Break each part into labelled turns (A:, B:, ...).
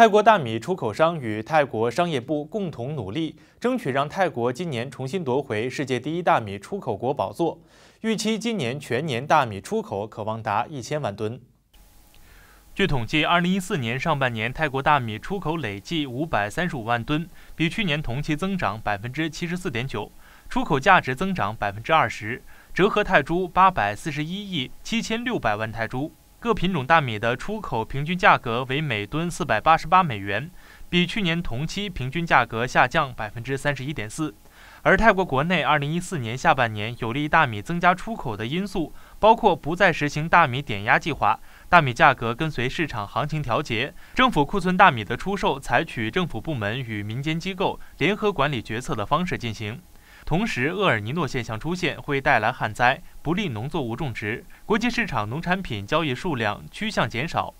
A: 泰国大米出口商与泰国商业部共同努力，争取让泰国今年重新夺回世界第一大米出口国宝座。预期今年全年大米出口可望达一千万吨。据统计，二零一四年上半年泰国大米出口累计五百三十五万吨，比去年同期增长百分之七十四点九，出口价值增长百分之二十，折合泰铢八百四十一亿七千六百万泰铢。各品种大米的出口平均价格为每吨四百八十八美元，比去年同期平均价格下降百分之三十一点四。而泰国国内二零一四年下半年有利大米增加出口的因素，包括不再实行大米点压计划，大米价格跟随市场行情调节，政府库存大米的出售采取政府部门与民间机构联合管理决策的方式进行。同时，厄尔尼诺现象出现会带来旱灾，不利农作物种植。国际市场农产品交易数量趋向减少。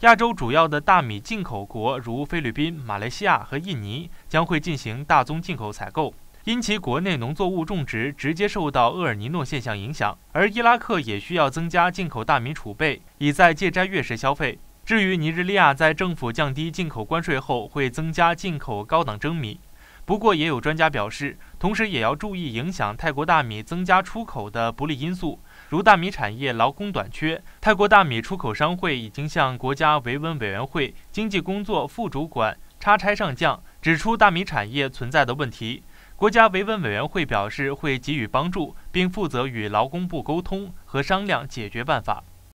A: 亚洲主要的大米进口国如菲律宾、马来西亚和印尼将会进行大宗进口采购，因其国内农作物种植直接受到厄尔尼诺现象影响。而伊拉克也需要增加进口大米储备，以在借斋月时消费。至于尼日利亚，在政府降低进口关税后，会增加进口高档蒸米。不过，也有专家表示，同时也要注意影响泰国大米增加出口的不利因素，如大米产业劳工短缺。泰国大米出口商会已经向国家维稳委员会经济工作副主管差差上将指出大米产业存在的问题。国家维稳委员会表示会给予帮助，并负责与劳工部沟通和商量解决办法。